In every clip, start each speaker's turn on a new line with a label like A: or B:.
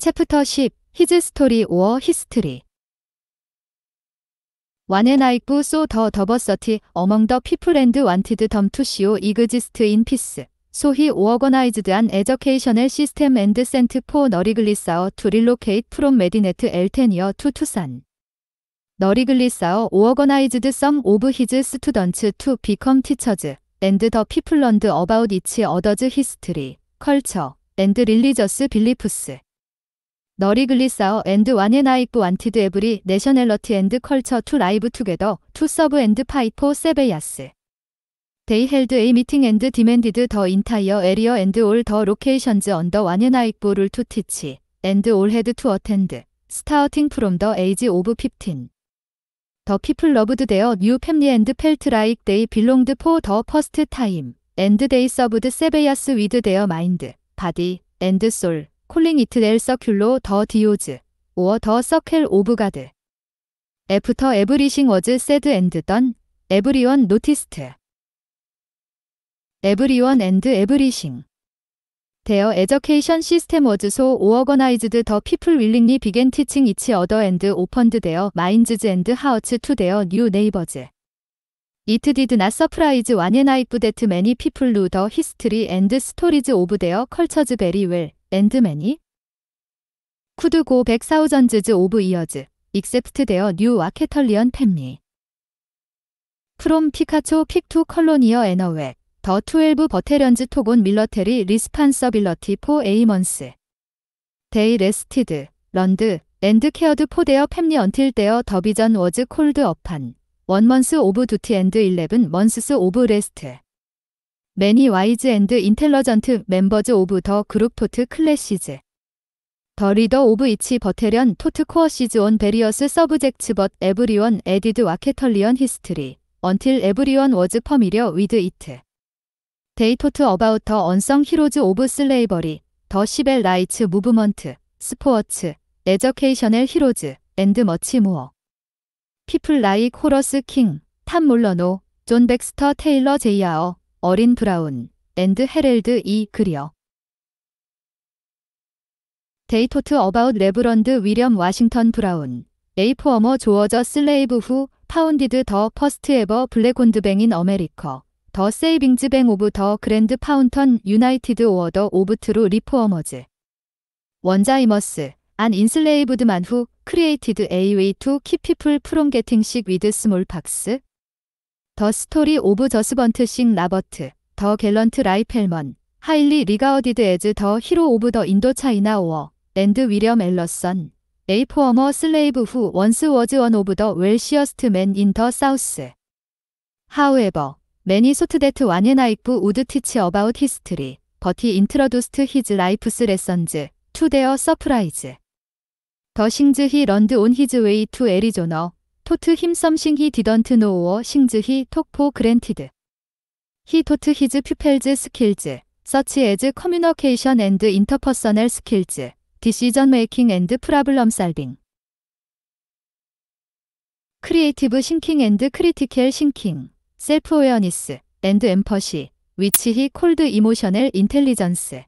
A: 챕터 10 히즈 스토리 오어 히스트리 완의 나이프 소더 더버서티 어멍 더 피플 앤드 완티드 덤투 시오 이그지스트 인 피스 소히 오어거나이즈드 한 에저케이셔널 시스템 앤드 센트 포 너리글리사어 투 릴로케이트 프롬 메디네트 엘테니어 투 투산 너리글리사어 오어거나이즈드 썸 오브 히즈 스튜던츠 투 비컴 티처즈 앤드 더 피플 런드 어바웃 이치 어더즈 히스트리 컬처 앤드 릴리저스 빌리프스 너리글리싸어 앤드 와네나이프 완티드 에브리 내셔널러티 앤드 컬처 투 라이브 투게더 투 서브 앤드 파이포 세베야스 데이 헬드 에이 미팅 앤드 디맨디드 더 인타이어 에리어 앤드 올 더 로케이션즈 언더 와네나이프 를투 티치 앤드 올 헤드 투 어텐드 스타우팅 프롬 더 에이지 오브 핍틴 더 피플 러브드 데어 뉴 팸리 앤드 펠트 라이크 데이 빌롱드 포 더 퍼스트 타임 앤드 데이 서브드 세베야스 위드 데어 마인드 바디 앤드 솔 콜링 이트 엘 서큘로 더 디오즈 오어 더 서켈 오브 가드 애프터 에브리싱 워즈 세드 앤드 던 에브리원 노티스트 에브리원 앤드 에브리싱 대어 에저케이션 시스템 워즈 소 오어거나이즈드 더 피플 윌링리 비겐 티칭 이치 어더 앤드 오펀드 데어 마인즈즈 앤드 하우츠 투데어뉴 네이버즈 이트 디드 나 서프라이즈 완엔 나이프 데트 매니 피플 루더 히스트리 앤드 스토리즈 오브 데어 컬처즈 베리 웰 앤드맨이 쿠드 고 백사우전즈즈 오브 이어즈 익셉트 데어 뉴와케털리언 팸리 프롬 피카초 픽투 컬로니어 에너웩 더투엘브 버테런즈 토곤 밀러테리 리스판서빌러티 포 에이먼스 데이 레스티드 런드 앤드 케어드 포데어 팸리 언틸 데어 더비전 워즈 콜드 업한 원먼스 오브 두티 앤드 일레븐 먼스스 오브 레스트 매니 와이즈 앤드 인텔러전트 멤버즈 오브 더 그룹 토트 클래시즈 더 리더 오브 이치 버테련 토트 코어 시즈 온 베리어스 서브젝츠 벗 에브리원 에디드 와케털리언 히스트리 언틸 에브리원 워즈 퍼미려 위드 이트 데이 토트 어바웃 더 언성 히로즈 오브 슬레이버리 더 시벨 라이츠 무브먼트 스포츠 에저케이셔널 히로즈 앤드 머치 무어 피플 라이 코러스 킹탐 몰러노 존 백스터 테일러 제이아어 어린 브라운 앤드 헤렐드 이 그리어 데이토트 어바웃 레브런드 위렴 와싱턴 브라운 A 포어머 조어저 슬레이브 후 파운디드 더 퍼스트 에버 블랙온드뱅인 어메리커 더 세이빙즈 뱅 오브 더 그랜드 파운턴 유나이티드 오더 오브 트루 리포어머즈 원자이머스 안 인슬레이브드만 후 크리에이티드 에이웨이 투 키피플 프롬 게팅식 위드 스몰 팍스 더 스토리 오브 저스번트 싱 라버트, 더 갤런트 라이펠먼, 하일리 리가어디드 에즈 더 히로 오브 더 인도차이나 오어, 앤드 위렴 앨러선, 에이포어머 슬레이브 후 원스 워즈 원 오브 더 웰시어스트 맨인더 사우스. However, many sought that one Nike would teach about history, but he introduced his life's lessons to their surprise. The things he learned on his way to Arizona 토트 힘썸싱 히 디던트 노어 싱즈 히 톡포 그랜티드 히 토트 히즈 퓨펠즈 스킬즈 서치 에즈 커뮤너케이션 앤드 인터퍼서널 스킬즈 디시전 메이킹 앤드 프라블럼 살빙 크리에이티브 싱킹 앤드 크리티켈 싱킹 셀프 어웨어니스 앤드 엠퍼시 위치 히 콜드 이모셔널 인텔리전스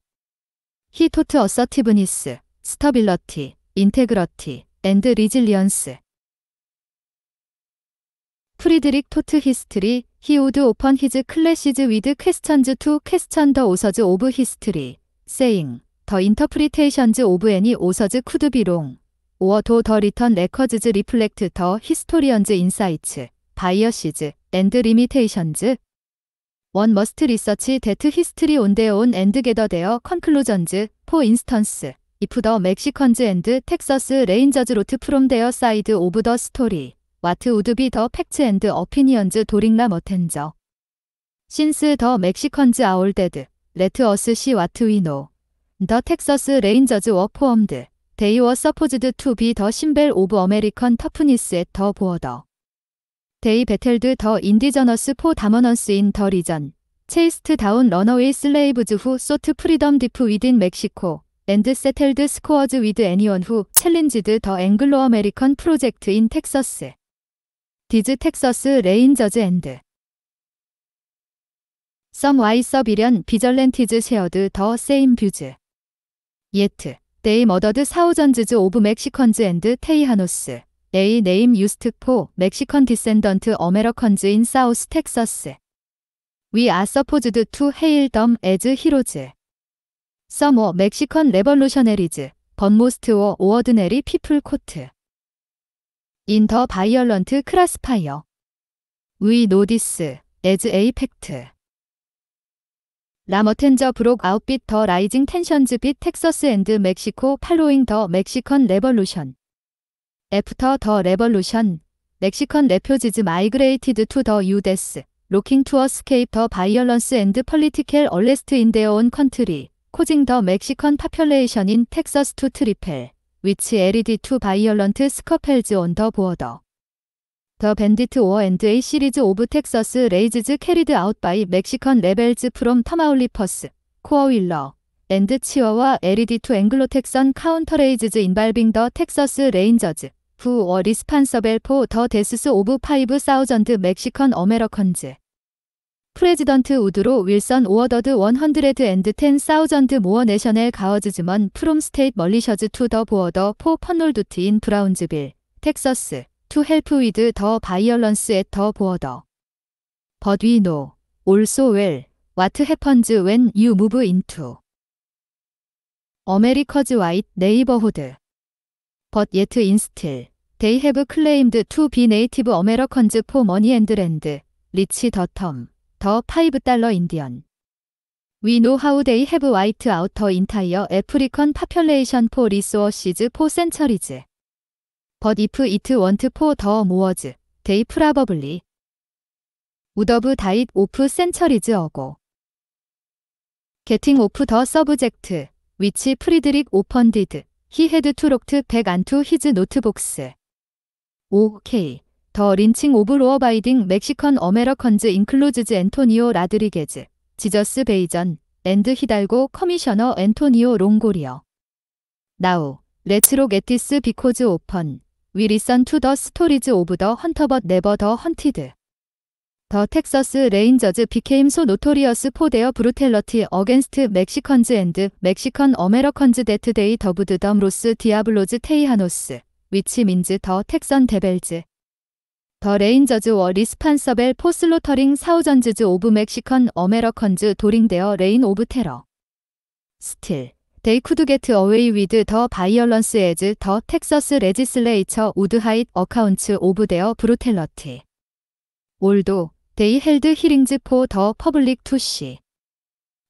A: 히 토트 어서티브니스 스터빌러티 인테그러티 앤드 리질리언스 프리드릭 토트 히스트리 히 우드 오펀 히즈 클래시즈 위드 퀘스천즈 투 퀘스천 더 오서즈 오브 히스트리 세잉 더 인터프리테이션즈 오브 애니 오서즈 쿠드 비롱 오어 도더 리턴 레커즈즈 리플렉트 더 히스토리언즈 인사이츠 바이어시즈 앤드 리미테이션즈 원 머스트 리서치 데트 히스트리 온데온 앤드 게더 데어 컨클루전즈 포 인스턴스 이프 더 멕시컨즈 앤드 텍서스 레인저즈 로트 프롬 데어 사이드 오브 더 스토리 와트 우드비 더 팩츠 앤드 어피니언즈 도링라 머텐저 신스 더 멕시컨즈 아올데드 레트 어스 시 와트 위노 더 텍서스 레인저즈 워 포엄드 데이 워 서포즈드 투비더 신벨 오브 어메리컨 터프니스 앳더 보어더 데이 베텔드 더 인디저너스 포 다머넌스인 더 리전 체이스트 다운 러너웨이 슬레이브즈 후 소트 프리덤 디프 위딘 멕시코 앤드 세텔드 스코어즈 위드 애니원 후 챌린지드 더 앵글로 아메리컨 프로젝트인 텍서스 디즈 텍서스 레인저즈 앤드 썸 와이 서 비련 비절렌티즈 쉐어드 더 세임 뷰즈 예트 데이 머더드 사우전즈즈 오브 멕시컨즈 앤드 테이하노스 에이 네임 유스트포 멕시컨 디센던트 어메러컨즈인 사우스 텍서스 위 아서포즈드 투 헤일 덤 에즈 히로즈 서머 멕시컨 레벌루셔네리즈 번모스트워 오어드네리 피플 코트 인터 바이얼런트 크라스파이어 위 노디스 에즈 에이펙트 라머텐저 브록 아웃빛 더 라이징 텐션즈 빛 텍서스 앤드 멕시코 팔로잉 더 멕시컨 레벌루션 애프터 더 레벌루션 멕시컨 레퓨지즈 마이그레이티드 투더 유데스 로킹 투어 스케이프 더 바이얼런스 앤드 폴리티켈 얼레스트 인 데어 온 컨트리 코징 더 멕시컨 파퓰레이션 인 텍서스 투 트리펠 which LED to violent scuffles on the border. The Bandit War and a series of Texas raids carried out by Mexican rebels from Tamaulipas, Coahuila, and Chihuahua LED to Anglo-Texan counter-raids involving the Texas Rangers, who were responsible for the deaths of 5,000 Mexican Americans. 프레지던트 우드로 윌선 오어더드 원헌드레드 앤드 텐 사우전드 모어 내셔널 가어즈즈먼 프롬 스테이트 멀리셔즈 투 더 보어더 포 펀놀두트 인 브라운즈빌 텍서스 투 헬프 위드 더 바이얼런스 앳 더 보어더 But we know also well what happens when you move into America's white neighborhood. But yet in still, they have claimed to be native Americans for money and land, rich the term. 더 5달러 인디언. We know how they have wiped out the entire African population for resources for centuries. But if it weren't for the Moors, they probably would have died of centuries ago. Getting off the subject, which Friedrich opened, he had to look back into his notebooks. Okay. 더 린칭 오브 로어바이딩 멕시컨 어메러컨즈 인클로즈즈 앤토니오 라드리게즈 지저스 베이전 앤드 히달고 커미셔너 앤토니오 롱고리어 나우 레츠로 게티스 비코즈 오펀 위리선 투더 스토리즈 오브 더 헌터벗 네버 더 헌티드 더 텍서스 레인저즈 비케임 소 노토리어스 포데어 브루텔러티 어겐스트 멕시컨즈 앤드 멕시컨 어메러컨즈 데트데이 더브드 덤 로스 디아블로즈 테이하노스 위치민즈 더 텍선 데벨즈 더 레인저즈 워 리스판서벨 포슬로터링 사우전즈즈 오브 멕시컨 어메러컨즈 도링데어 레인 오브 테러 스틸 데이 쿠드 게트 어웨이 위드 더바이올런스 에즈 더 텍서스 레지슬레이처 우드 하잇 어카운츠 오브 데어 브루텔러티 올도 데이 헬드 히링즈 포 더 퍼블릭 투시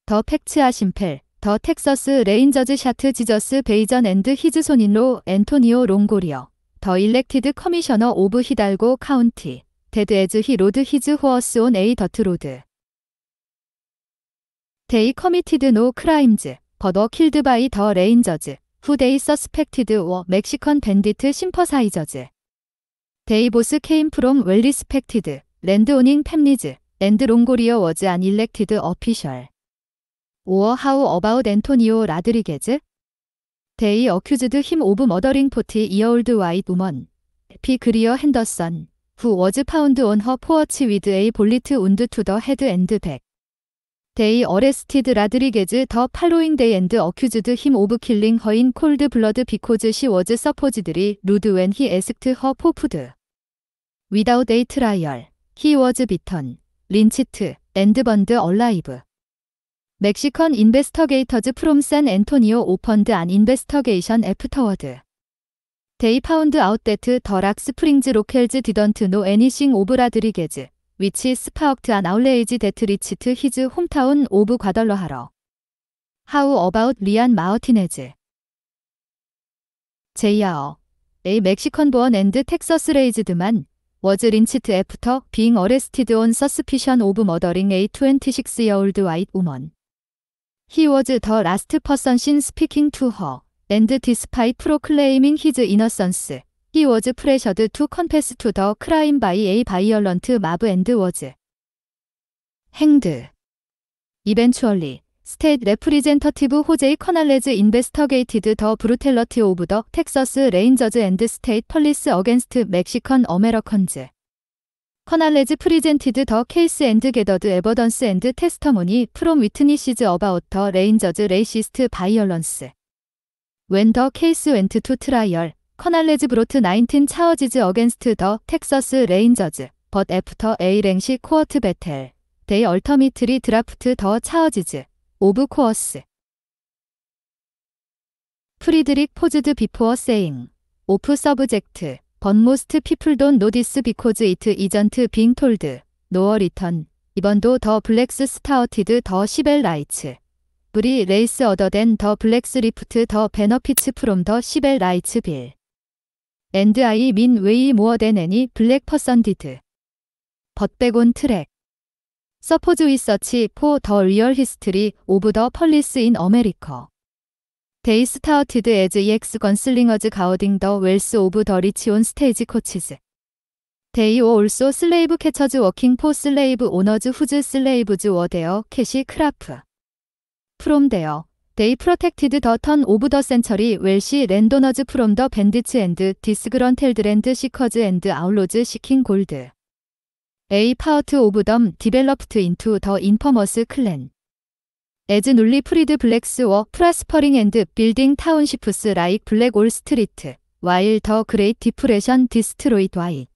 A: 더 팩츠 아심펠 더 텍서스 레인저즈 샤트 지저스 베이전 앤드 히즈 손인로 앤토니오 롱고리어 더 일렉티드 커미셔너 오브 히달고 카운티 데드 에즈 히 로드 히즈 호어스 온 에이 더트 로드 데이 커미티드 노 크라임즈 버더 킬드 바이 더 레인저즈 후데이 서스펙티드 워 멕시컨 밴디트 심퍼사이저즈 데이 보스 케임 프롬 웰리스펙티드 랜드 오닝 팸리즈 앤드 롱고리어 워즈 안 일렉티드 어피셜 오어 하우 어바웃 앤토니오 라드리게즈 데이 어큐즈드 힘 오브 머더링 포티 이어올드 와이드 우먼 피 그리어 핸더선 후 워즈 파운드 온허 포어치 위드 에이 볼리트 운드 투더 헤드 앤드 백 데이 어레스티드 라드리게즈 더 팔로잉 데이 앤드 어큐즈드 힘 오브 킬링 허인 콜드 블러드 비코즈 시 워즈 서포지들이 루드 웬히에스트허 포푸드 위다우데이 트라이얼 히 워즈 비턴 린치트 앤드 번드 얼라이브 멕시컨 인베스터게이터즈 프롬 산 앤토니오 오펀드 안 인베스터게이션 애프터워드 데이 파운드 아웃데트 더락 스프링즈 로켈즈 디던트 노 애니싱 오브 라드리게즈 위치 스파억트 안 아울레이지 데트 리치트 히즈 홈타운 오브 과덜러 하러 하우 어바웃 리안 마우티네즈 제이아어 에이 멕시컨 보언 앤드 텍서스 레이즈드만 워즈 린치트 애프터 빙 어레스티드 온 서스피션 오브 머더링 에이 2 6 y e a r o l 우먼 He was the last person seen speaking to her, and despite proclaiming his innocence, he was pressured to confess to the crime by a violent mob and was hanged. Eventually, State Representative 호제이 커널레즈 investigated the brutality of the Texas Rangers and State Police against Mexican Americans. 퍼날레즈 프리젠티드 더 케이스 앤드 게더드 에버던스 앤드 테스터모니 프롬 위트니시즈 어바우터 레인저즈 레이시스트 바이얼런스 웬 더 케이스 웬트 투 트라이얼 커날레즈 브로트 나인틴 차워지즈 어겐스트 더 텍서스 레인저즈 벗 애프터 에이 랭시 코어트 베텔 데이 얼터미트리 드라프트 더 차워지즈 오브 코어스 프리드릭 포즈드 비포어 세잉 오프 서브젝트 But most people don't notice because it isn't being told. No return. 이번도 더 블랙스 스타어티드 더 시벨 라이츠. 브리 레이스 어더덴 더 블랙스 리프트 더 베너피츠 프롬 더 시벨 라이츠 빌. And I mean way more than any black person did. But back on track. Suppose we search for the real history of the police in America. 데이 스타어티드 에즈 이엑스 건슬링어즈 가우딩더 웰스 오브 더 리치온 스테이지 코치즈 데이 오 올소 슬레이브 캐처즈 워킹 포 슬레이브 오너즈 후즈 슬레이브즈 워데어 캐시 크라프 프롬 데어 데이 프로텍티드 더턴 오브 더 센처리 웰시 랜도너즈 프롬 더 밴디츠 앤드 디스그런텔드 랜드 시커즈 앤드 아울로즈 시킹 골드 에이 파우트 오브 덤 디벨롭트 인투 더 인퍼머스 클랜 에즈 논리 프리드 블랙스 워 프라스퍼링 앤드 빌딩 타운시프스 라이크 블랙 올 스트리트 와일 더 그레이트 디프레션 디스트로이드 와이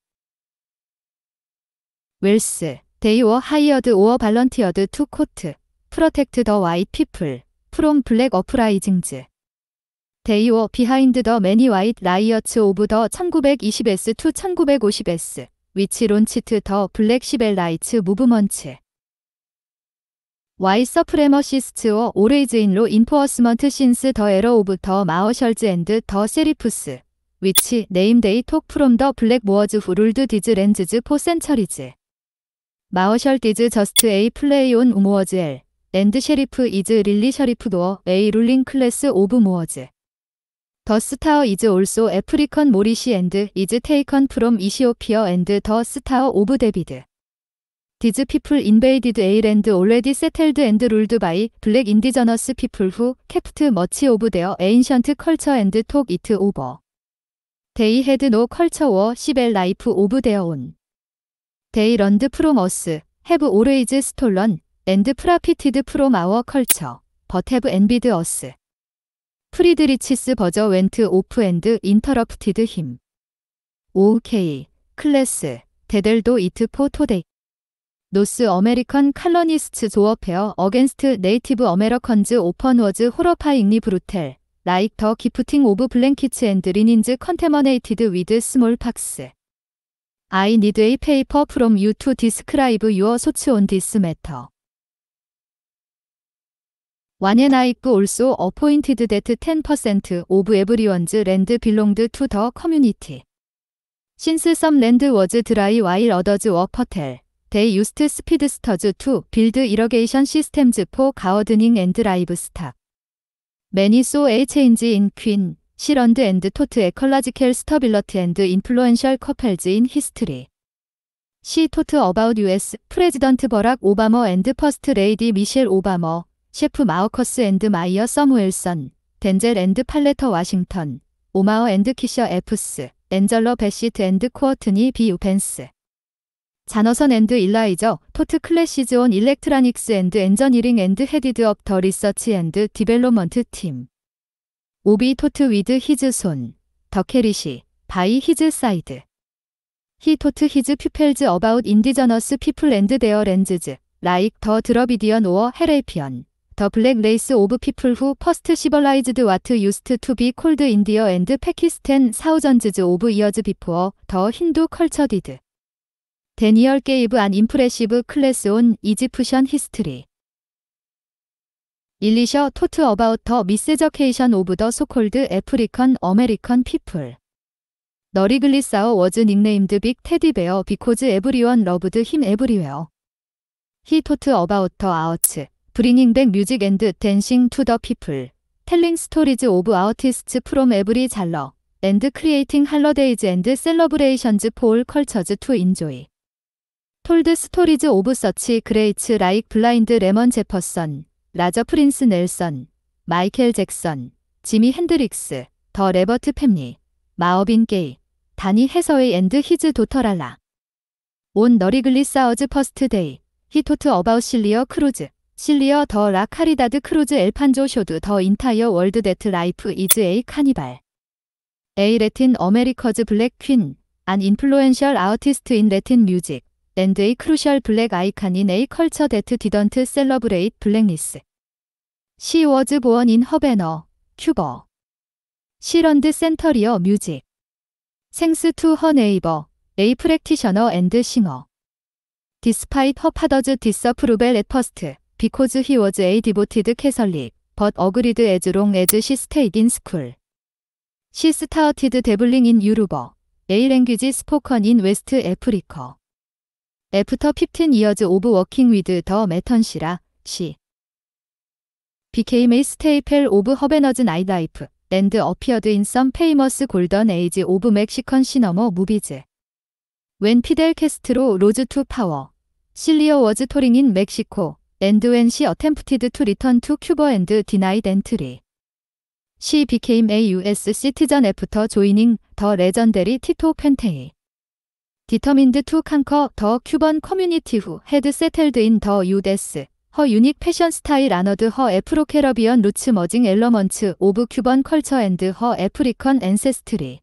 A: 웰스 데이 워 하이어드 오어 발런티어드 투 코트 프로텍트 더 와이트 피플 프롬 블랙 어프라이징즈 데이 워 비하인드 더 매니 와이트 라이어츠 오브 더 1920S 투 1950S 위치 론치트 더 블랙 시벨 라이츠 무브먼츠 Y 서프레머시스트오 오레이즈인로 인포어스먼트 신스 더 에러 오브 더 마어셜즈 앤드 더 세리푸스 위치 네임데이 톡 프롬 더 블랙 모어즈 후 룰드 디즈 렌즈즈 포 센처리즈 마어셜 디즈 저스트 에이 플레이 온우 모어즈 엘 앤드 셰리프 이즈 릴리 셔리프 도어 에이 룰링 클래스 오브 모어즈 더 스타어 이즈 올소 애프리컨 모리시 앤드 이즈 테이컨 프롬 이시오피어 앤드 더 스타어 오브 데비드 These people invaded a land already settled and ruled by black indigenous people who kept much of their ancient culture and took it over. They had no culture or civil life of their own. They learned from us, have always stolen, and profited from our culture, but have envied us. 프리드리치스 버저 웬트 오프 앤드 인터럽티드 힘. OK, 클래스, 데델도 이트 포 토데이. 노스 어메리컨 칼러니스트 조어페어 어겐스트 네이티브 어메러컨즈 오펀워즈 호러파잉리 브루텔 라이크 더 기프팅 오브 블랭키츠 앤드 리닌즈 컨테머네이티드 위드 스몰 팍스 I need a paper from you to describe your thoughts on this matter. One and I also appointed that 10% of everyone's land belonged to the community. Since some land was dry while others were fertile. 데이유스트 스피드스터즈 2 빌드 이러게이션 시스템즈 4 가어드닝 앤드 라이브 스탑 매니소 에이 체인지 인 퀸, 실언드 앤드 토트 에컬라지켈 스터빌러트 앤드 인플루엔셜 커펠즈 인 히스트리 시 토트 어바웃 유에스 프레지던트 버락 오바머 앤드 퍼스트 레이디 미셸 오바머 셰프 마우커스 앤드 마이어 써무엘선 덴젤 앤드 팔레터 와싱턴 오마어 앤드 키셔 에프스 앤젤러 베시트 앤드 코어트니 비우펜스 자너선 앤드 일라이저, 토트 클래시즈 온 일렉트라닉스 앤드 엔저니링 앤드 헤디드 업더 리서치 앤드 디벨로먼트 팀. 오비 토트 위드 히즈 손, 더 캐리시, 바이 히즈 사이드. 히 토트 히즈 퓨펠즈 어바웃 인디저너스 피플 앤드 데어 렌즈즈, 라이크 더 드러비디언 오어 헤레피언. 더 블랙 레이스 오브 피플 후 퍼스트 시벌라이즈드 와트 유스트 투비 콜드 인디어 앤드 패키스탄 사우전즈즈 오브 이어즈 비포어 더 힌두 컬처 디드. 데니얼 게이브 안 임프레시브 클래스 온 이지프션 히스트리 일리셔 토트 어바웃 더 미세저케이션 오브 더 소콜드 애프리컨 어메리컨 피플 너리글리사워 워즈 닉네임드 빅 테디베어 비코즈 에브리원 러브드 힘 에브리웨어 히 토트 어바웃 더 아우츠 브링잉 백 뮤직 앤드 댄싱 투더 피플 텔링 스토리즈 오브 아우티스트 프롬 에브리 잘러 앤드 크리에이팅 할러데이즈 앤드 셀러브레이션즈 포 컬처즈 투 인조이 톨드 스토리즈 오브 서치 그레이츠 라이크 블라인드 레먼 제퍼슨, 라저 프린스 넬선, 마이켈 잭슨 지미 핸드릭스, 더 레버트 팸리, 마어빈 게이, 다니 해서의 앤드 히즈 도터랄라. 온 너리글리 사워즈 퍼스트 데이, 히토트 어바웃 실리어 크루즈, 실리어 더 라카리다드 크루즈 엘판조 쇼드 더 인타이어 월드 데트 라이프 이즈 에이 카니발. 에이 레틴 어메리커즈 블랙 퀸, 안 인플루엔셜 아티스트 인 레틴 뮤직, 랜드의 크루셜 블랙 아이칸인 A 컬처 데트 디던트 셀러브레이트 블랙리스 시 워즈 보원 인 허베너 큐버 시런드 센터리어 뮤직 생스 투허 네이버 에이 프랙티셔너 앤드 싱어 디스파이트 허 파더즈 디서프루벨 앳 퍼스트 비코즈 히 워즈 에이 디보티드 캐설릭 벗 어그리드 에즈 롱 에즈 시스테이긴 스쿨 시스타어티드 데블링 인 유루버 에이 랭귀지 스포컨 인 웨스트 애프리커 After 15 years of working with the Metten시라, she became a staple of Herbener's nightlife and appeared in some famous golden age of Mexican cinema movies. When Fidel Castro rose to power, Celia was touring in Mexico, and when she attempted to return to Cuba and denied entry. She became a U.S. citizen after joining the legendary Tito Puente. 디터민드 투 칸커 더 큐번 커뮤니티 후 헤드 세텔드 인더 유데스 허 유닉 패션 스타일 아너드 허 에프로 캐러비언 루츠 머징 엘러먼츠 오브 큐번 컬처 앤드 허 애프리컨 앤세스트리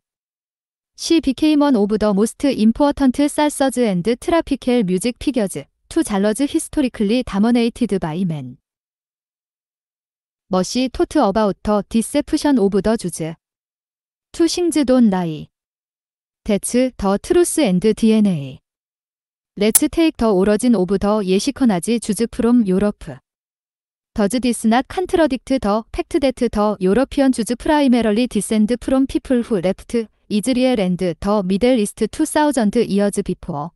A: 시비케 c a 오브 더 모스트 f 포 h e most important s a l 잘러즈 히스토리클리 다머네이티드 바이 맨 i n 머시 토트 어바우터 디세프션 오브 더 주즈 투 싱즈 돈 라이 That's the truth and DNA. Let's take the origin of the 예시커나지 주즈 from Europe. Does this not contradict the fact that the European Jews primarily descend from people who left Israel and the Middle East 2000 years before?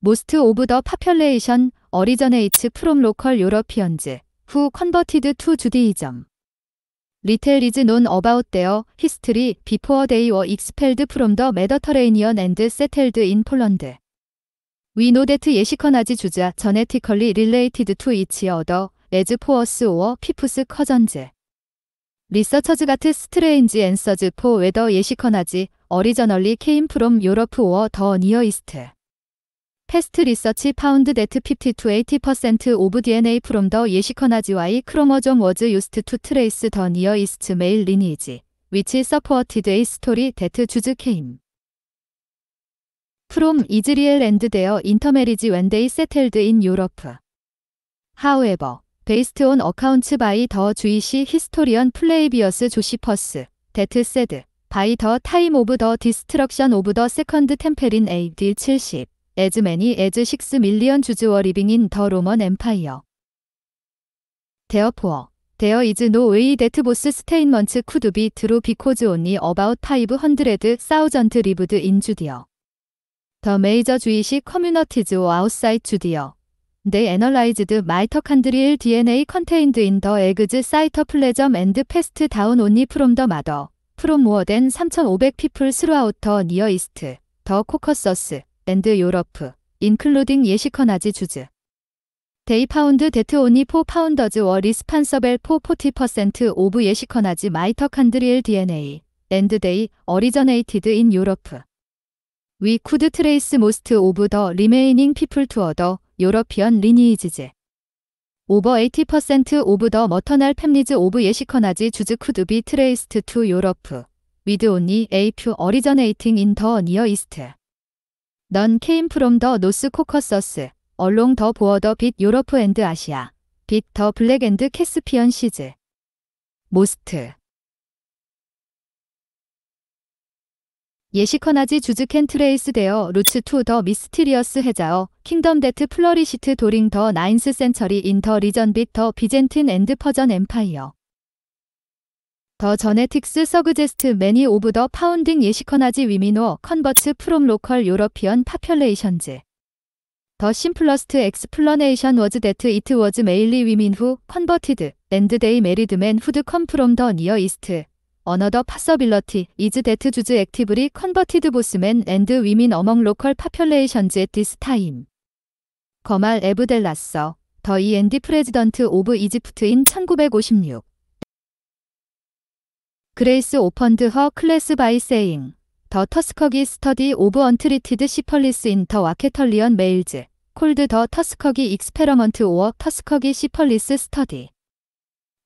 A: Most of the population originates from local Europeans who converted to Judaism. Retail is known about their history before they were expelled from the Mediterranean and settled in Poland. We know that 예시커나지 주자 genetically related to each other as poors or people's cousins. 리서처즈 같은 스트레인지 앤서즈 포 웨더 예시커나지 어리저널리 케임 프롬 유럽 or 더 니어 이스트. 패스트 리서치 파운드 데트 50 to 80% 오브 DNA from the 예시커나지와의 크로모좀 워즈 유스트 투 트레이스 더 니어 이스트 메일 리니지 위치 서포어티드 의 스토리 데트 주즈 케임 From Israel and their intermarriage when they settled in Europe. However, based on accounts by the Jewish historian Flavius Josephus, that said, by the time of the destruction of the Second Temple in AD 70, as many as 6 million Jews were living in the Roman Empire. Therefore, there is no way that both statements could be true because only about 500,000 lived in Judea. The major Jewish communities were outside Judea. They analyzed mitochondrial DNA contained in the eggs cytoplasm and passed down only from the mother, from more than 3,500 people throughout the Near East, the Caucasus, and Europe, including 예시커나지 주즈. They found that only 4 founders were responsible for 40% of 예시커나지 mitochondrial DNA, and they originated in Europe. We could trace most of the remaining people to other European lineages. Over 80% of the maternal families of 예시커나지 주즈 could be traced to Europe, with only a few originating in the Near East. 넌 케임 프롬 더 노스 코커서스, 얼롱 더 보어 더빛 유러프 앤드 아시아, 빛더 블랙 앤드 캐스피언 시즈. 모스트. 예시커나지 주즈캔 트레이스 데어 루츠 투 더 미스티리어스 해자어 킹덤 데트 플러리시트 도링 더 나인스 센처리 인터 리전 빛터 비젠틴 앤드 퍼전 엠파이어 더전에틱스 서그제스트 매니 오브 더 파운딩 예시커나지 위민노 컨버츠 프롬 로컬 유러피언 파퓰레이션즈 더 심플러스트 엑스플러네이션 워즈 데트 이트 워즈 메일리 위민 후 컨버티드 앤드 데이 메리드맨 후드 컴 프롬 더 니어 이스트 어너더 파서빌러티 이즈 데트 주즈 액티브리 컨버티드 보스맨 앤드 위민 어멍 로컬 파퓰레이션즈 디스 타임 거말 에브델라서 더 이앤디 프레지던트 오브 이집트인 1956 그레이스 오펀드 허 클래스 바이 세잉 더 터스커기 스터디 오브 언트리티드 시펄리스 인터 와케털리언 메일즈 콜드 더 터스커기 익스페러먼트 오어 터스커기 시펄리스 스터디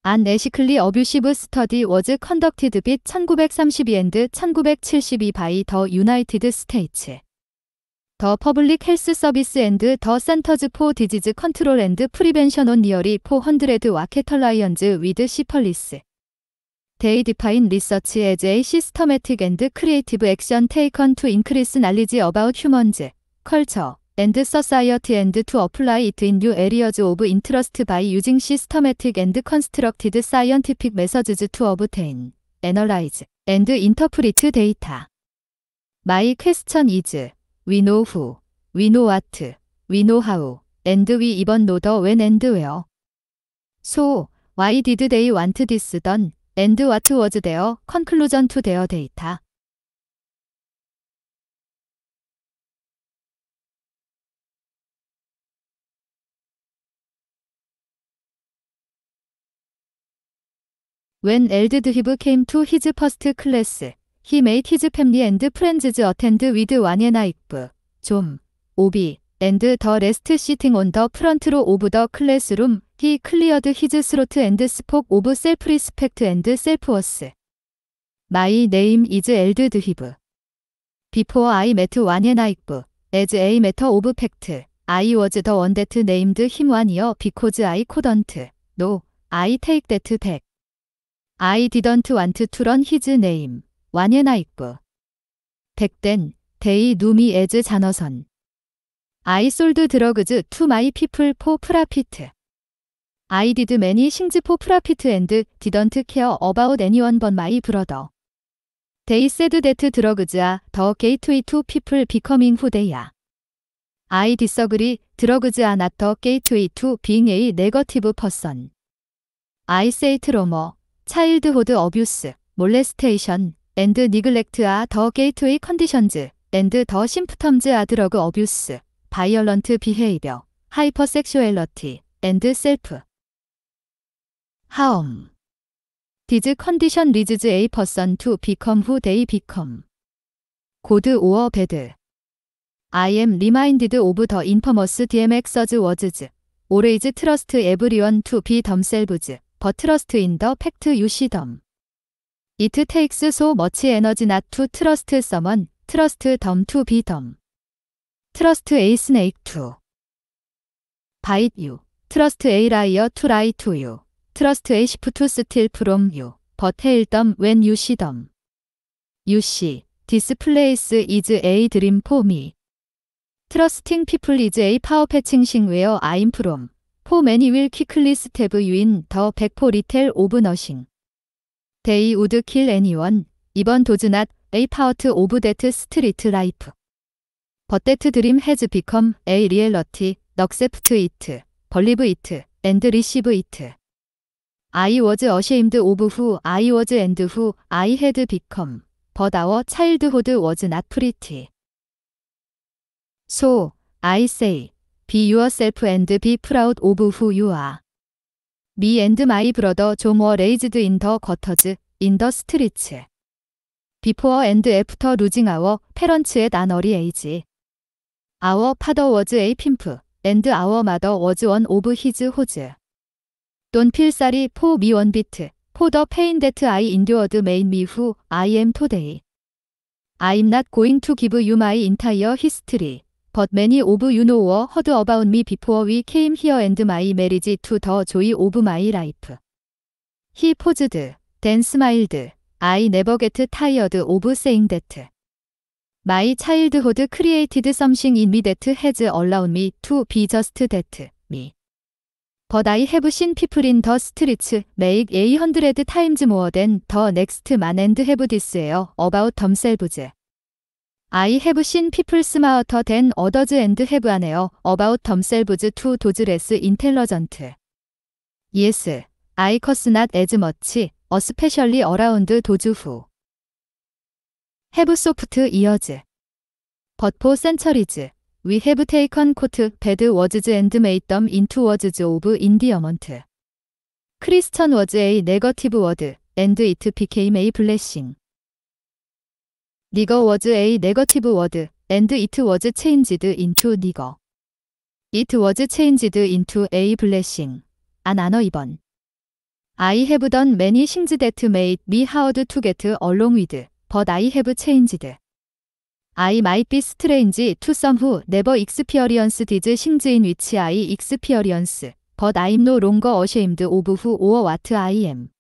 A: 안 내시클리 어뷰시브 스터디 워즈 컨덕티드 빛 1932 앤드 1972 바이 더 유나이티드 스테이츠 더 퍼블릭 헬스 서비스 앤드 더 센터즈 포 디지즈 컨트롤 앤드 프리벤션 온 니어리 포 헌드레드 와케털라이언즈 위드 시펄리스 They define research as a systematic and creative action taken to increase knowledge about humans, culture, and society and to apply it in new areas of interest by using systematic and constructed scientific methods to obtain, analyze, and interpret data. My question is, we know who, we know what, we know how, and we even know the when and where. So, why did they want this done? and what was their conclusion to their data. When Eldedhib came to his first class, he made his family and friends attend with Wanyenaip, Jom, Obi, and the last sitting on the front row of the classroom, he cleared his throat and spoke of self-respect and self-worth. My name is Eld Dhib. Before I met Wanyenaikbu, as a matter of fact, I was the one that named him one year because I couldn't. No, I take that back. I didn't want to run his name. 완예나익부. 백된, 데이 누미 에즈 잔어선. I sold drugs to my people for profit. I did many things for profit and didn't care about anyone but my brother. They said that drugs are the gateway to people becoming who they are. I disagree, drugs are not the gateway to being a negative person. I say trauma, childhood abuse, molestation, and neglect are the gateway conditions, and the symptoms are drug abuse. 바이얼런트 비헤이벼, 하이퍼 섹슈얼러티, 앤드 셀프. 하엄. 디즈 컨디션 리즈즈 에이 퍼선 투 비컴 후 데이 비컴. 고드 오어 배드. I am reminded of the infamous DMX's words. Always trust everyone to be themselves, but trust in the fact you see them. It takes so much energy not to trust someone, trust them to be them. 트러스트 에이스네이크 2 바잇 유 트러스트 에이라이어 투 라이 투유 트러스트 에이시프 투 스틸 프롬 유 버테일 덤웬 유시 덤 유시 디스플레이스 이즈 에이 드림 포미 트러스팅 피플 이즈 에이 파워 패칭 싱웨어 아임 프롬 포 매니 윌 퀵클리 스테브 유인 더 백포 리텔 오브 너싱 데이 우드 킬 애니원 이번 도즈 낫 에이파워트 오브 데트 스트리트 라이프 But that dream has become a reality, accept it, believe it, and receive it. I was ashamed of who I was and who I had become, but our childhood was not pretty. So, I say, be yourself and be proud of who you are. Me and my brother John were raised in the gutters, in the streets. Before and after losing our parents의 단어리 age. Our father was a pimp, and our mother was one of his hoes. Don't feel sorry for me one bit, for the pain that I endured made me who I am today. I'm not going to give you my entire history, but many of you know or heard about me before we came here and my marriage to the joy of my life. He paused, then smiled. I never get tired of saying that. My childhood created something in me that has allowed me to be just that me. But I have seen people in the streets make a hundred times more than the next man and have this air about themselves. I have seen people smarter than others and have an air about themselves to those less intelligent. Yes, I cuss not as much, especially around those who 해브소프트 이어즈 버포 센처리즈 위 해브 테이컨 코트 배드 워즈즈 앤드 메이덤 인투 워즈즈 오브 인디어먼트 크리스천 워즈 의 네거티브 워드 앤드 이트 비케임 의 블레싱 니거 워즈 의 네거티브 워드 앤드 이트 워즈 체인지드 인투 니거 이트 워즈 체인지드 인투 a 블레싱 안 아너 2번 I have done many things that made me hard to get along with but I have changed. I might be strange to some who never experience these things in which I experience, but I'm no longer ashamed of who or what I am.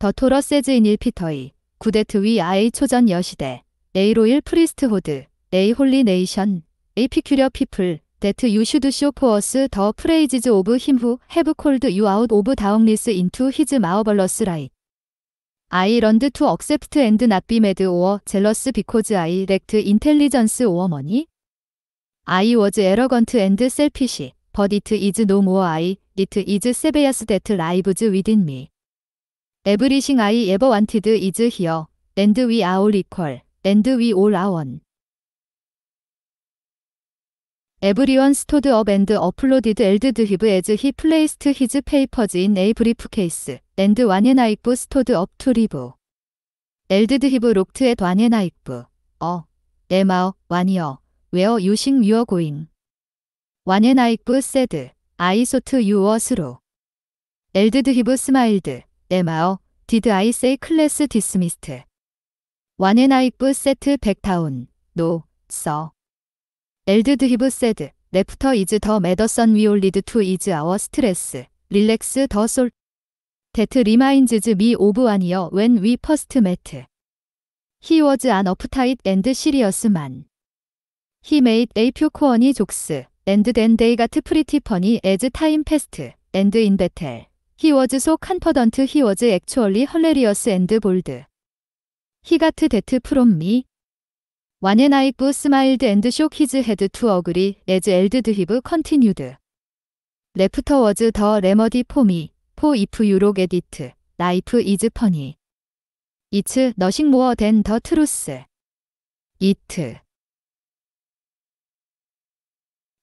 A: 더 토러 세즈 인일 피터이 구데트 위 아의 초전 여시대 에이로일 프리스트호드 에이 홀리 네이션 에피큐리어 피플 that you should show forth the praises of him who have called you out of darkness into his marvelous light. I learned to accept and not be mad or jealous because I lacked intelligence or money. I was arrogant and selfish, but it is no more I, it is Sebias that lives within me. Everything I ever wanted is here, and we are all equal, and we all are one. Everyone stood up and applauded Eld Dihib as he placed his papers in a briefcase, and Wanyenaikbu stood up to leave. Eld Dihib looked at Wanyenaikbu. 어, 에마어, 와니어, where you think you're going? Wanyenaikbu said, I thought you were through. Eld Dihib smiled, 에마어, did I say class dismissed? Wanyenaikbu set back down, no, sir. 엘드드 히브 세드 레프터 이즈 더매더선 위올 리드 투 이즈 아워 스트레스 릴렉스 더솔 데트 리마인즈즈 미 오브 아니어 웬위 퍼스트 매트 히 워즈 안어프타잇 앤드 시리어스만 히 메이드 에이퓨 코어니 족스 앤드 덴 데이 가트 프리티 퍼니 에즈 타임 패스트 앤드 인 베텔 히 워즈 소 칸퍼던트 히 워즈 액츄얼리 헐레리어스 앤드 볼드 히가트 데트 프롬 미 와네나이프 스마일드 앤드 쇼키즈 헤드 투 어그리 에즈 엘드 드히브 컨티뉴드 레프터 워즈 더 레머디 포미 포 이프 유록 에디트 라이프 이즈 퍼니 이츠 너싱 모어 댄더 트루스 이트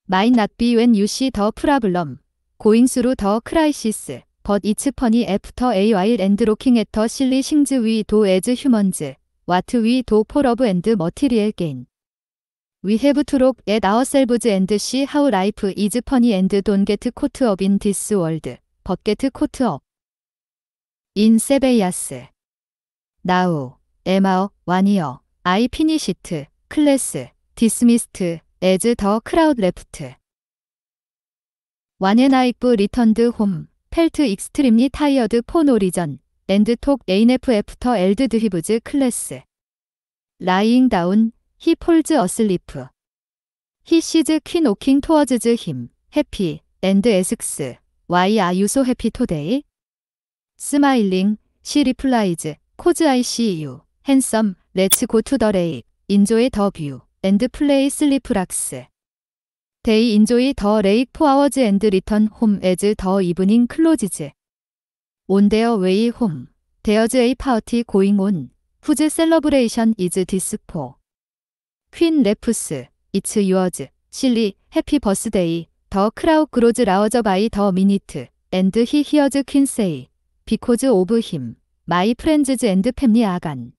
A: 마인 낫비 웬 유시 더 프라블럼 고인수루더 크라이시스 벗 이츠 퍼니 애프터 에이 와일 앤드 로킹 에터 실리 싱즈 위도 에즈 휴먼즈 What we do for love and material gain. We have to look at ourselves and see how life is funny and don't get caught up in this world, but get caught up. In Sebeas. Now, Emma, one year, I finish it, class, dismissed, as the crowd left. 완앤아이프 리턴드 홈, 펠트 익스트림리 타이어드 포노리전, 랜드톡 에인프 애프터 엘드 드히브즈 클래스 라이잉 다운 히 폴즈 어슬리프 히 시즈 퀸 오킹 토어즈즈힘 해피 앤드 에스크스 와이 아유소 해피 토데이 스마일링 시 리플라이즈 코즈 아이 c 유 핸섬 레츠 고투 더 레이 인조의 더뷰 앤드 플레이 슬리프 락스 데이 인조이 더 레이 포 아워즈 앤드 리턴 홈 에즈 더 이브닝 클로지즈 온데어 웨이 홈, 데어즈 에이 파티 고잉 온, 후즈 셀러브레이션 이즈 디스포, 퀸 레프스, 이츠 유어즈, 실리, 해피 버스데이, 더 크라우 그로즈 라워저 바이 더 미니트, 앤드 히 히어즈 퀸세이, 비코즈 오브 힘, 마이 프렌즈즈 앤드 팸리 아간.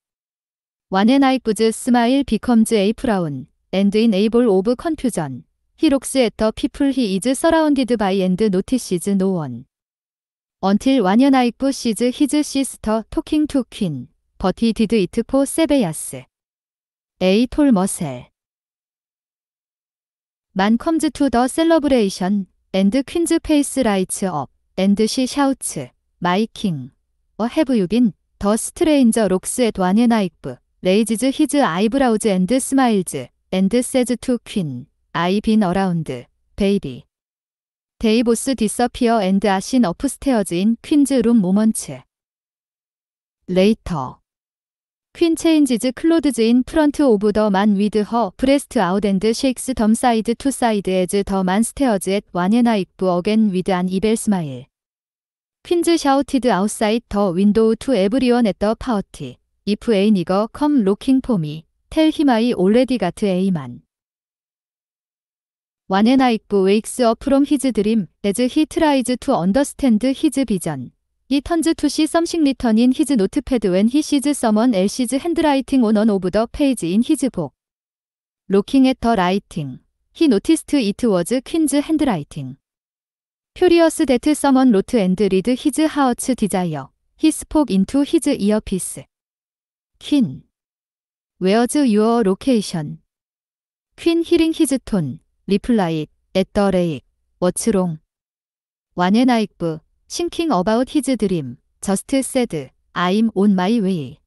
A: 완앤아이프즈 스마일 비컴즈 에이프라운, 앤드 인 에이볼 오브 컨퓨전, 히록스 에터 피플 히 이즈 서라운디드 바이 앤드 노티시즈 노원. Until One Year Night Sees His Sister Talking to Queen But He Did It For Sebeas A. 톨머셀 Man Comes to the Celebration and Queen's Face Lights Up and She Shouts My King Or Have You Been The Stranger Looks at One Year Night Raises His Eyebrows and Smiles and Says to Queen I've Been Around Baby 데이보스 디서피어 앤드 아신 어프스테어즈인 퀸즈 룸 모먼츠 레이터 퀸 체인지즈 클로드즈인 프런트 오브 더만 위드 허 브레스트 아웃 앤드 쉐익스 덤 사이드 투 사이드 에즈 더만 스테어즈 앳 와네나 입부 어겐 위드 안 이벨 스마일 퀸즈 샤우티드 아웃사이드 더 윈도우 투 에브리원 앳더 파워티 이프 에이 니거 컴 로킹 포미 텔 히마이 올레디 가트 에이만 When I wakes up from his dream, as he tries to understand his vision. 이 턴즈 투시 썸식 리턴인 히즈 노트패드 웬 히시즈 서먼 엘시즈 핸드라이팅 온원 오브 더 페이지인 히즈복 로킹 앳더 라이팅 히 노티스트 이트 워즈 퀸즈 핸드라이팅 퓨리어스 데트 서먼 로트 앤드 리드 히즈 하어츠 디자이어 히 스폭 인투 히즈 이어피스 퀸 웨어즈 유어 로케이션 퀸 히링 히즈 톤 리플라이, 앳더레익, 워츠롱. 와네나이프 싱킹 어바웃 히즈 드림, 저스트 세드, 아임 온 마이 웨이.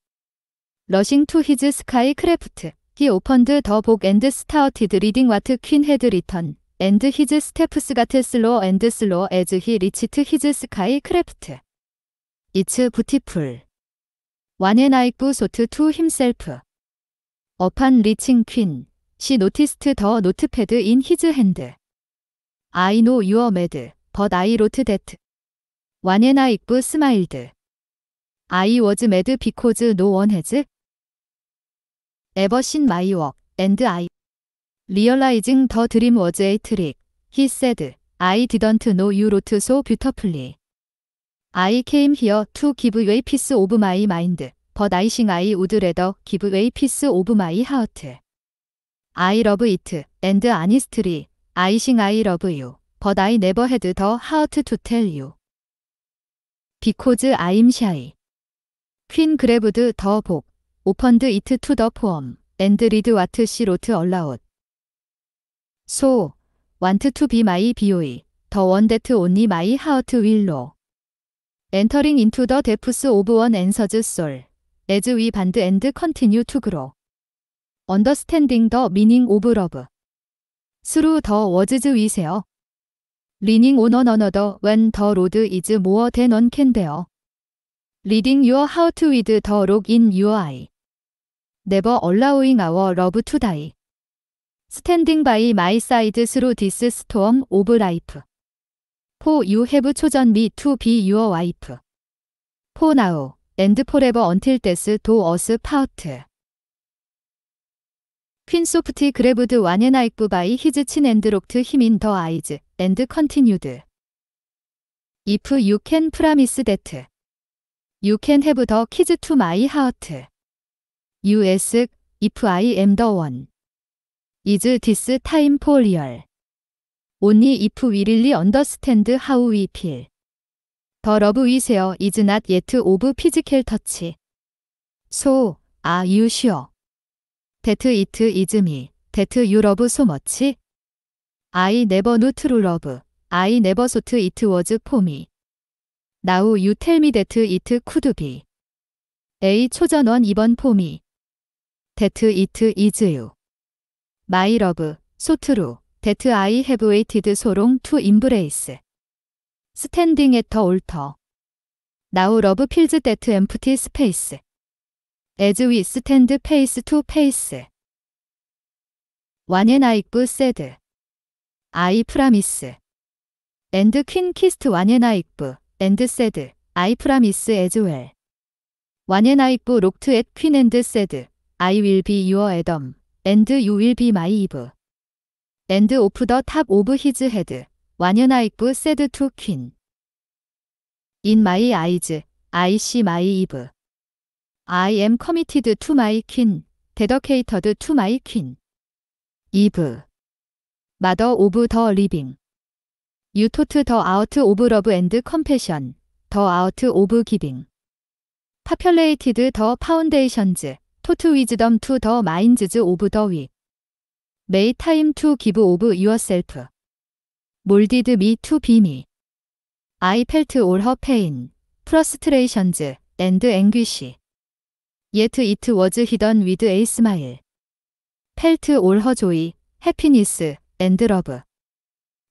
A: 러싱 투 히즈 스카이 크래프트, 히 오펀드 더복 앤드 스타어티드 리딩 와트 퀸 헤드 리턴, 앤드 히즈 스테프스 가트 슬로 앤드 슬로 에즈 히 리치트 히즈 스카이 크래프트. 이츠 부티풀. 와네나이프 소트 투 힘셀프. 어판 리칭 퀸. She noticed the notepad in his hand. I know your mad, but I wrote that. 완에나 익부 smiled. I was mad because no one has ever seen my work, and I. Realizing the dream was a trick, he said, I didn't know you wrote so beautifully. I came here to give away piece of my mind, but I think I would rather give away piece of my heart. I love it and honestly, I sing I love you, but I never had the heart to tell you. Because I'm shy. 퀸 그래브드 더 복, 오펀드 이트 투더 포엄, 앤드 리드 와트 시 로트 얼라웃. So, want to be my boy, the one that only my heart will know. Entering into the depths of one answers soul, as we band and continue to grow. Understanding the meaning of love. Through the words 위세요. Leaning on one another when the road is more than one can bear. Reading your heart with the look in your eye. Never allowing our love to die. Standing by my side through this storm of life. For you have chosen me to be your wife. For now and forever until death do us part. 퀸소프트 그래브드 와네나이프 바이 히즈 친 앤드 록트 힘인 더 아이즈 앤드 컨티뉴드 If you can promise that you can have the keys to my heart You ask if I am the one Is this time for real? Only if we really understand how we feel The love we share is not yet of physical touch So, are you sure? 데트 이트 이즈미, 데트 유러브 소머치? I never knew true love. I never thought it was for me. Now you tell me that it could be. A 초전원 2번 for me. That it is you. My love, so true. That I have waited so long to embrace. Standing at the altar. Now love fills that empty space. As we stand face to face. When I said. I promise. And Queen kissed when I and said. I promise as well. When I looked at Queen and said. I will be your Adam. And you will be my Eve. And off the top of his head. When I said to Queen. In my eyes, I see my Eve. I am committed to my queen, dedicated to my queen. 이브 Mother of the living. You taught the out of love and compassion, the out of giving. Populated the foundations, taught wisdom to the minds of the weak. May time to give of yourself. Molded me to be me. I felt all her pain, frustrations, and anguish. Yet it was hidden with a smile. Felt all her joy, happiness, and love.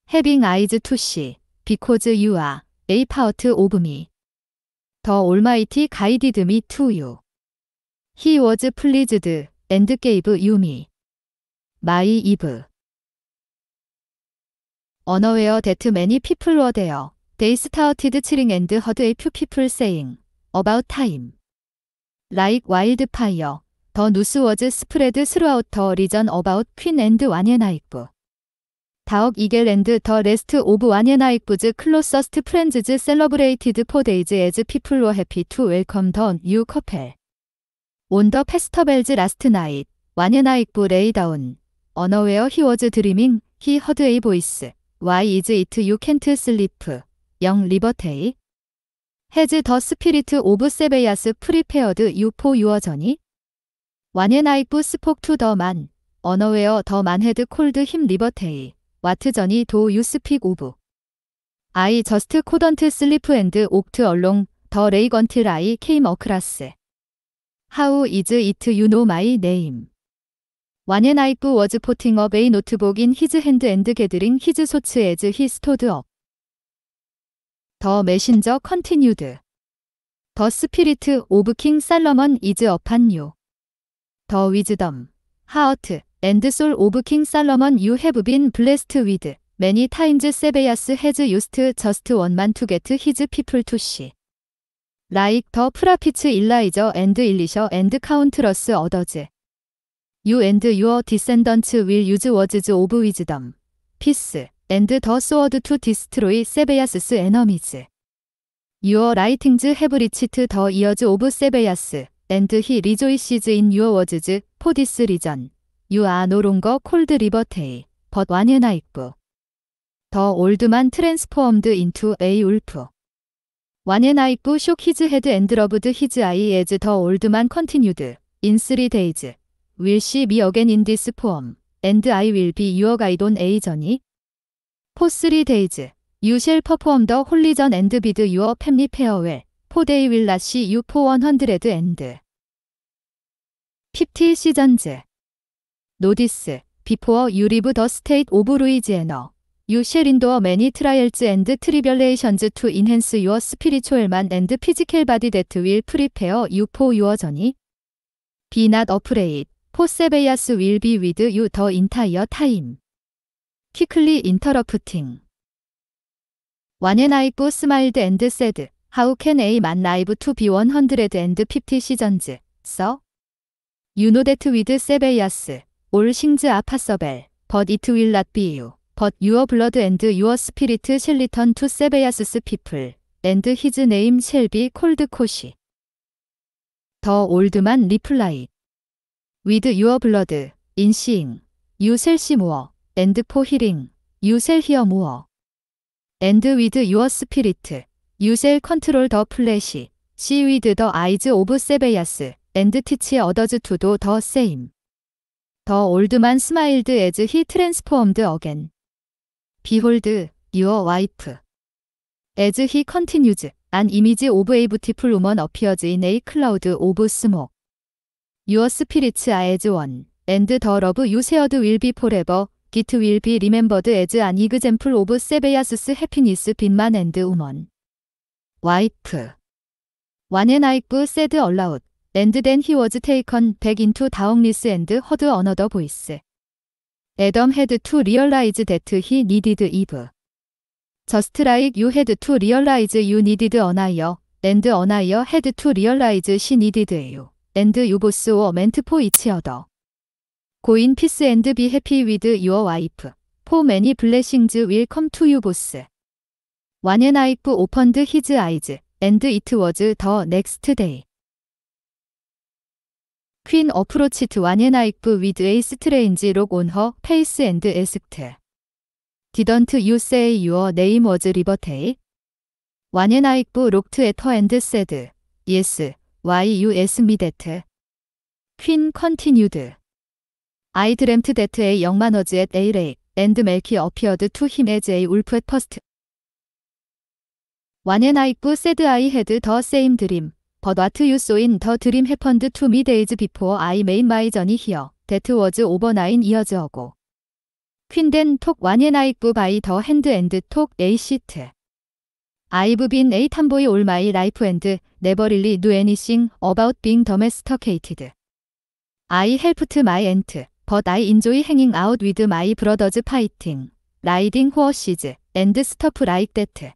A: Having eyes to see, because you are a part of me. The Almighty guided me to you. He was pleased and gave you me. My Eve. Unaware that many people were there, they started cheering and heard a few people saying, about time. like wildfire. The news was spread throughout the region about Queen and w n y a n a i p u 다억 이겔 앤드 더 레스트 오브 와니나이프즈 클로서스트 프렌즈즈 셀러브레이티드 포 데이즈 에즈 피플 워 해피 투 웰컴 던뉴 커펠 온더 페스터벨즈 라스트 나잇 와니나이프 레이다운 언어웨어 히워즈 드리밍 히 허드 에이 보이스 와이 이즈 이트 유켄트 슬리프 영 리버테이 헤즈 더 스피리트 오브 세베야스 프리페어드 유포 유어전이 와네나이프 스폭 투더 만, 언어웨어 더 만헤드 콜드 힘 리버테이, 와트전이 도 유스픽 오브 아이 저스트 코던트 슬리프 앤드 옥트 얼롱 더 레이건트 라이 케임 어크라스 하우 이즈 이트 유노 마이 네임 와네나이프 워즈 포팅 업의 노트북인 히즈 핸드 앤드 게드링 히즈 소츠 에즈 히 스토드 업더 메신저 컨티뉴드 더 스피리트 오브 킹 살러먼 이즈 어판 유. 더 위즈덤 하어트 앤드 솔 오브 킹 살러먼 유 해브 빈 블레스트 위드 매니 타임즈 세베야스 헤즈 유스트 저스트 원만 투 게트 히즈 피플 투시 라이크 더 프라피츠 일라이저 앤드 일리셔 앤드 카운트러스 어더즈. 유 앤드 유어 디센던츠 윌 유즈 워즈즈 오브 위즈덤. 피스 and the sword to destroy Sebeas's enemies. Your writings have reached the ears of Sebeas, and he rejoices in your words for this reason. You are no longer called liberty, but one and a half. The old man transformed into a wolf. 완앤아이프 쇼 히즈 헤드 앤드 러브드 히즈 아이 에즈 더 올드만 컨티뉴드 인 쓰리 데이즈 윌시 미 어겐 인 디스 포엄 앤드 아이 윌비 유어 가이돈 에이저니 포리 데이즈 유실 퍼포엄 더 홀리전 앤드 비드 유어 팸리 페어웰 포데이 윌라시 유포 원헌드레드 앤드 피티 시전즈 노디스 비포어 유리브 더 스테이트 오브 루이지에너 유셰린도어 매니 트라이얼즈 앤드 트리별레이션즈 투인헨스 유어 스피리추얼만 앤드 피지컬 바디 데트 윌 프리페어 유포 유어 전이 비낫 어프레잇 포세베야스 윌 비 위드 유 더 인타이어 타임 quickly interrupting. One night smiled and said, How can a man live to be 150 seasons, sir? You know that with Sebias, all things are possible, but it will not be you. But your blood and your spirit shall return to Sebias's people, and his name shall be called Koshi. The old man replied, With your blood, in seeing, you shall see more. and for healing, you shall hear more. And with your spirit, you shall control the flesh, see with the eyes of Sabias, and teach others to do the same. The old man smiled as he transformed again. Behold, your wife. As he continues, an image of a beautiful woman appears in a cloud of smoke. Your spirits are as one, and the love you shared will be forever Git will be remembered as an example of Sebeas's happiness 빈만 and woman. 와이프 완앤 아이프 said aloud. And then he was taken back into darkness and heard another voice. Adam had to realize that he needed Eve. Just like you had to realize you needed Anaya, and Anaya had to realize she needed you, and you both were meant for each other. 고인 피스 앤드 비 해피 위드 유어 와이프 포 매니 블레싱즈 윌컴투유 보스 완앤 아이프 오펀드 히즈 아이즈 앤드 이트 워즈 더 넥스트 데이 퀸 어프로치트 완앤 아이프 위드 에이 스트레인지 록온허 페이스 앤드 에스트 디던트 유 세이 유어 네임 워즈 리버테이 완앤 아이프 록트 에터 앤드 세드 예스 와이 유 에스 미데 t 퀸 컨티뉴드 I dreamt that a young man was at a lake, and Melky appeared to him as a wolf at first. One and I said I had the same dream, but what you saw in the dream happened to me days before I made my journey here, that was over nine years ago. Queen then took one and I by the hand and took a seat. I've been a tomboy all my life and never really knew anything about being domesticated. I helped my aunt. But I enjoy hanging out with my brothers fighting, riding horses, and stuff like that.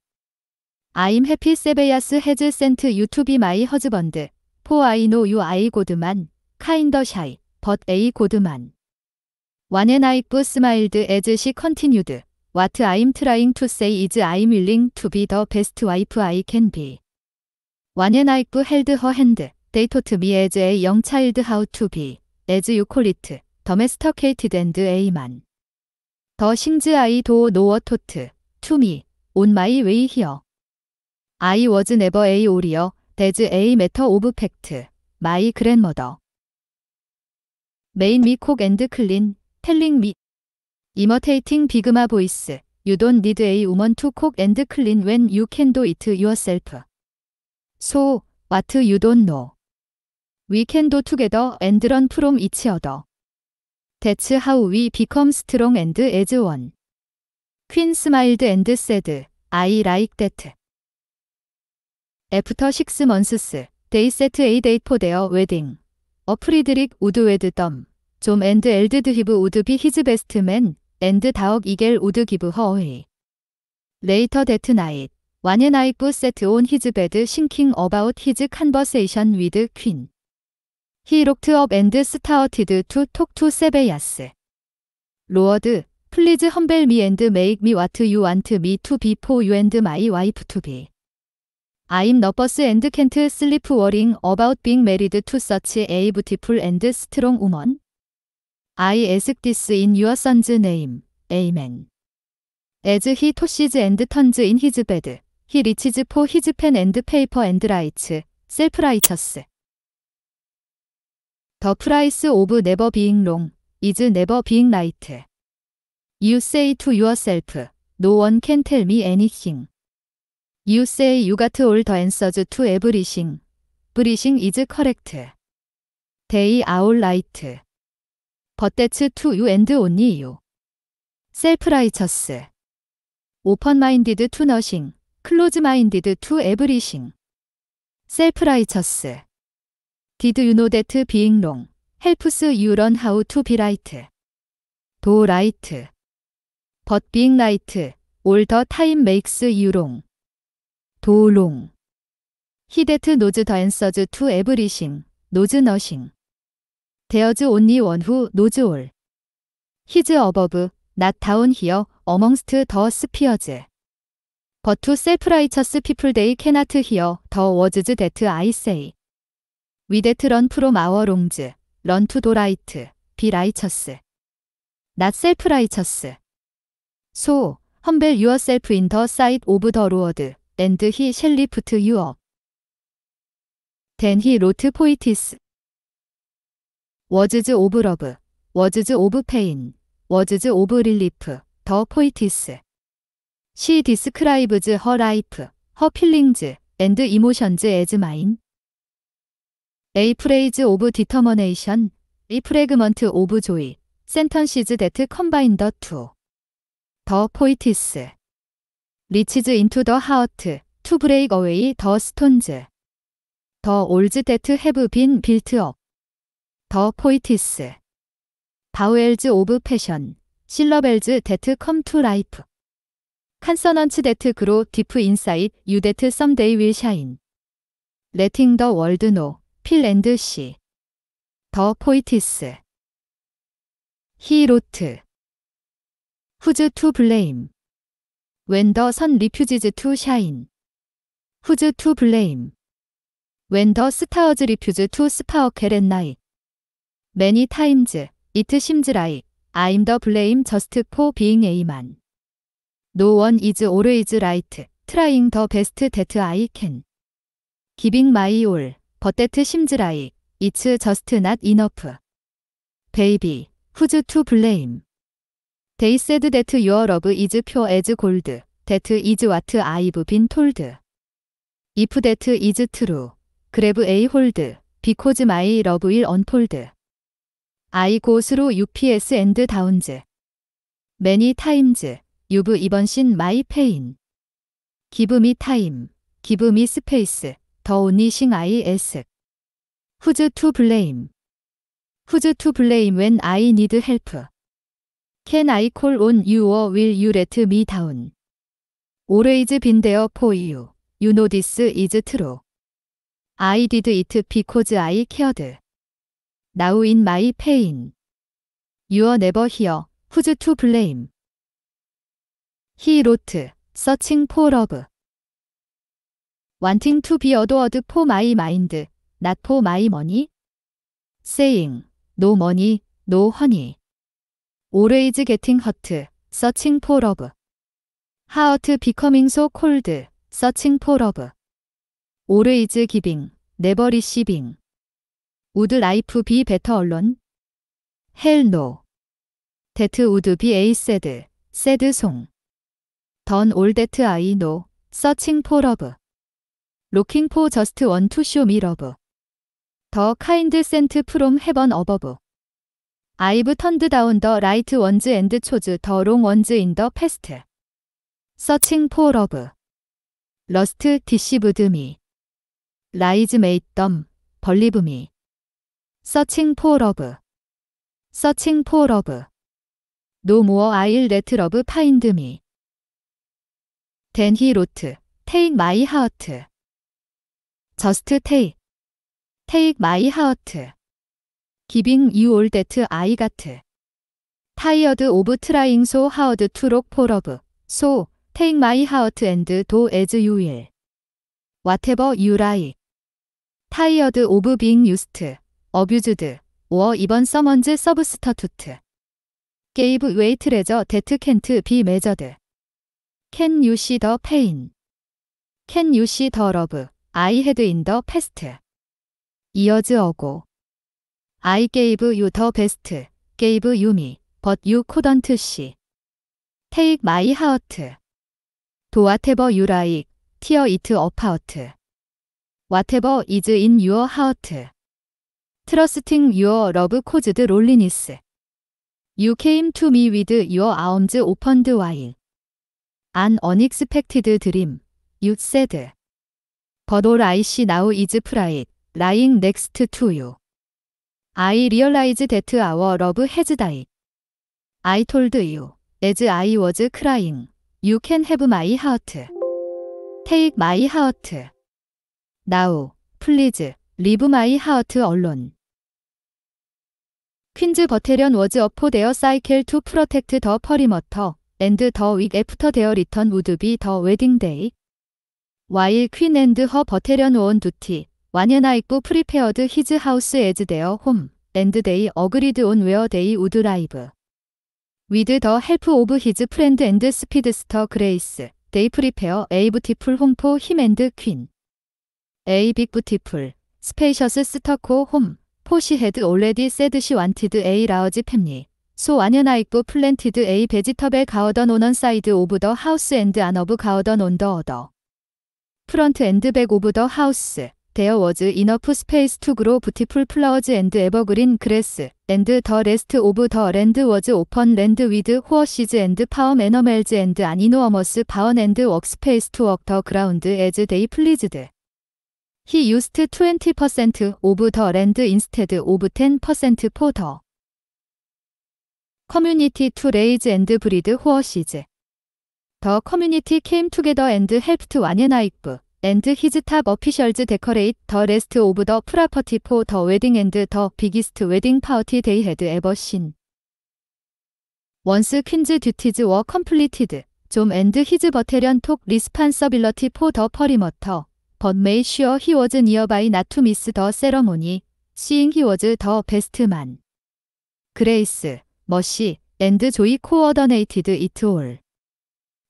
A: I'm happy Sebeas has sent you to be my husband. For I know you I goodman, kinda shy, but a goodman. One and I smiled as she continued. What I'm trying to say is I'm willing to be the best wife I can be. 와네나이프 헬드 허 핸드 데이토트 미에즈의 영차일드 하우 투비 에즈 유콜리트 더메스터케이티드 앤드 에이만 더 싱즈 아이 도 노어 토트 투미 온 마이 웨이 히어 아이 워즈 네버 에이 오리어 데즈 에이 메터 오브 팩트 마이 그랜머더 메인 미콕 앤드 클린 텔링 미 이머테이팅 비그마 보이스 You don't need a woman to cook and clean when you can do it yourself. So, what you don't know. We can do together and learn from each other. That's how we become strong and as one. Queen smiled and said, I like that. After six months, they set a date for their wedding. A Friedrich would wed them. John and Eldhib would be his best man, and Daog Igel would give her away. Later that night, Wanenaibu set on his bed thinking about his conversation with Queen. 히 록트 업 앤드 스타어티드 투톡투 세베야스. 로어드, 플리즈 험벨 미 앤드 메이크 미 와트 유 완트 미투비포유 앤드 마이 와이프 투 비. I'm nervous and can't sleep worrying about being married to such a beautiful and strong woman. I ask this in your son's name. Amen. As he tosses and turns in his bed, he reaches for his pen and paper and writes, self-righteous. The price of never being wrong is never being right. You say to yourself, no one can tell me anything. You say you got all the answers to everything. Everything is correct. They are right. But that's to you and only you. Self-righteous. Open-minded to nothing. Close-minded to everything. Self-righteous. Did you know that being wrong helps you learn how to be right? Do right. But being right all the time makes you wrong. Do wrong. He that knows the answers to everything knows nothing. There's only one who knows all. He's above, not down here amongst the spheres. But to self-righteous people they cannot hear the words that I say. 위데트 런 프롬 아워 롱즈, 런투 도라이트, 비 라이처스. 낫 셀프 라이처스. 소, 험벨 유어셀프 인더 사이드 오브 더 로어드, 앤드 히 셸리프트 유어 댄히 로트 포이티스. 워즈즈 오브 러브, 워즈즈 오브 페인, 워즈즈 오브 릴리프, 더 포이티스. 시 디스크라이브즈 허 라이프, 허 필링즈, 앤드 이모션즈 에즈 마인. A Phrase of Determination, A Fragment of Joy, Sentences That Combine the Two. The Poetess. Reaches into the Heart, To Break Away the Stones. The Walls That Have Been Built Up. The Poetess. Powells of Passion, Syllables That Come to Life. Consonants That Grow Deep Inside You That Someday Will Shine. Letting the World Know. 필랜드 씨, 더 포이티스, 히로트, 후즈 투 블레임, 웬더 선 리퓨지즈 투 샤인, 후즈 투 블레임, 웬더 스타워즈 리퓨즈 투 스파워 캐렌나이 매니 타임즈, 이트 심즈라이, 아임 더 블레임 저스트 포 비잉 에이만. 노 원 이즈 오르이즈 라이트, 트라잉 더 베스트 데트 아이 캔. 기빙 마이 올. 버테트 심즈라이, It's just not enough. Baby, who's to blame? They said that your love is pure as gold. That is what I've been told. If that is true, grab a hold. Because my love will unfold. I go through UPS and downs. Many times, you've even seen my pain. Give me time, give me space. 더 오니싱 아이 에스 후즈 투 블레임 후즈 투 블레임 웬 아이 니드 헬프 캔 아이 콜온 유어 윌유 레트 미 다운 오레이즈 빈데어 포유 유노디스 이즈 트로 I did it because I cared. Now in my pain. You're never here. Who's to blame? He wrote, searching for love. wanting to be adored for my mind, not for my money. saying, no money, no honey. always getting hurt, searching for love. heart becoming so cold, searching for love. always giving, never receiving. would life be better alone? hell no. that would be a sad, sad song. done all that I know, searching for love. Looking for just one to show me love. The kind sent from heaven above. I've turned down the right ones and chose the wrong ones in the past. Searching for love. Lust deceived me. Lies made them believe me. Searching for love. Searching for love. No more I'll let love find me. Then he wrote, Take my heart. 저스트 테이 테익 마이 하어트 기빙 유올 데트 아이 가트 타이어드 오브 트라잉 소 하어드 투록 포러브 소 테익 마이 하어트 앤드 도 에즈 유일 와테버 유라이 타이어드 오브 빙 유스트 어뷰즈드 오어 이번 서먼즈 서브스터투트 게이브 웨이트 레저 데트 캔트 비 메저드 캔 유시 더 페인 캔 유시 더 러브 I had in the past. years ago. I gave you the best. gave you me. but you couldn't see. take my heart. do whatever you like. tear it apart. whatever is in your heart. trusting your love caused loneliness. You came to me with your arms opened wide. An unexpected dream. You said. But all I see now is pride, lying next to you. I realize that our love has died. I told you, as I was crying, you can have my heart. Take my heart. Now, please, leave my heart alone. 퀸즈 버테련 워즈 어포 데어 사이클 투 프로텍트 더 퍼리머터 앤드 더윅 애프터 데어 리턴 우드비 더 웨딩데이 와일 퀸 앤드 허 버테련 온 두티 완연아익부 프리페어드 히즈 하우스 에즈 데어 홈 앤드 데이 어그리드 온 웨어 데이 우드 라이브 위드 더 헬프 오브 히즈 프렌드 앤드 스피드스터 그레이스 데이 프리페어 에이 부티풀 홈포 힘 앤드 퀸 에이 빅 부티풀 스페이셔스 스터코 홈 포시 헤드 올레디 세드시 완티드 에이 라어지 팸리 소 완연아익부 플랜티드 에이 베지터벨 가어던 오넌 사이드 오브 더 하우스 앤드 안 오브 가어던 온더 어더 프런트 앤드 백 오브 더 하우스 데어 워즈 이너프 스페이스 투 그로 부티풀 플라워즈 앤드 에버그린 그레스 앤드 더 레스트 오브 더 랜드 워즈 오펀 랜드 위드 호어시즈 앤드 파워 애너멜즈 앤드 아니노어머스 바언 앤드 웍스페이스투 워크 더 그라운드 에즈 데이 플리즈드 He used 20% of the land instead of 10% for the community to raise and breed horses. 더 커뮤니티 케임 투게더 앤드 헬프트 와네나이프 앤드 히즈탑 어피셜즈 데커레이트 더 레스트 오브 더 프라퍼티 포더 웨딩 앤드 더 비기스트 웨딩 파티 데이 헤드 에버 신 원스 퀸즈 듀티즈 워 컴플리티드 좀 앤드 히즈 버테련 톡 리스판서빌러티 포더 퍼리머터 but made sure he was nearby not to miss the ceremony, seeing he was the best man. 그레이스, 머시, and 조이 coordinated it all.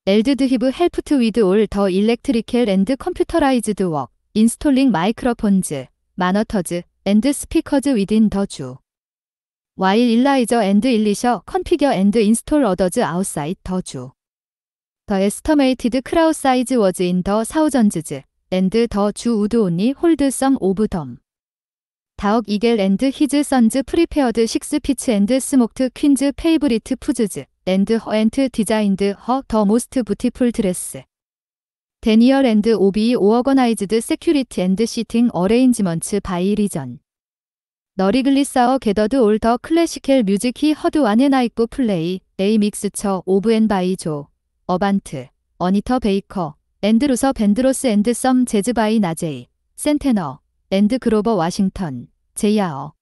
A: 엘드드 히브 헬프트 위드 올 더 일렉트리켈 앤드 컴퓨터라이즈드 웍 인스톨링 마이크로폰즈 마너터즈 앤드 스피커즈 위딘 더 주. 와일 일라이저 앤드 일리셔 컨피겨 앤드 인스톨 어더즈 아웃사이드 더 주. 더 에스터메이티드 크라우 사이즈 워즈 인 더 사우전즈즈 앤드 더 주 우드 온니 홀드 썸 오브 덤. 다옥 이겔 앤드 히즈 선즈 프리페어드 식스 피츠 앤드 스모크트 퀸즈 페이브리트 푸즈즈 앤드 허앤트 디자인드 허 더 모스트 부티풀 드레스 데니얼 앤드 오비 오어거나이즈드 세큐리티 앤드 시팅 어레인지먼츠 바이 리전 너리글리사어 게더드 올더 클래시켈 뮤직히 허드 완에나이프 플레이 에이 믹스처 오브 앤 바이 조 어반트 어니터 베이커 앤드루서 밴드로스 앤드 썸 재즈 바이 나제이 센테너 앤드 그로버 와싱턴 제이아어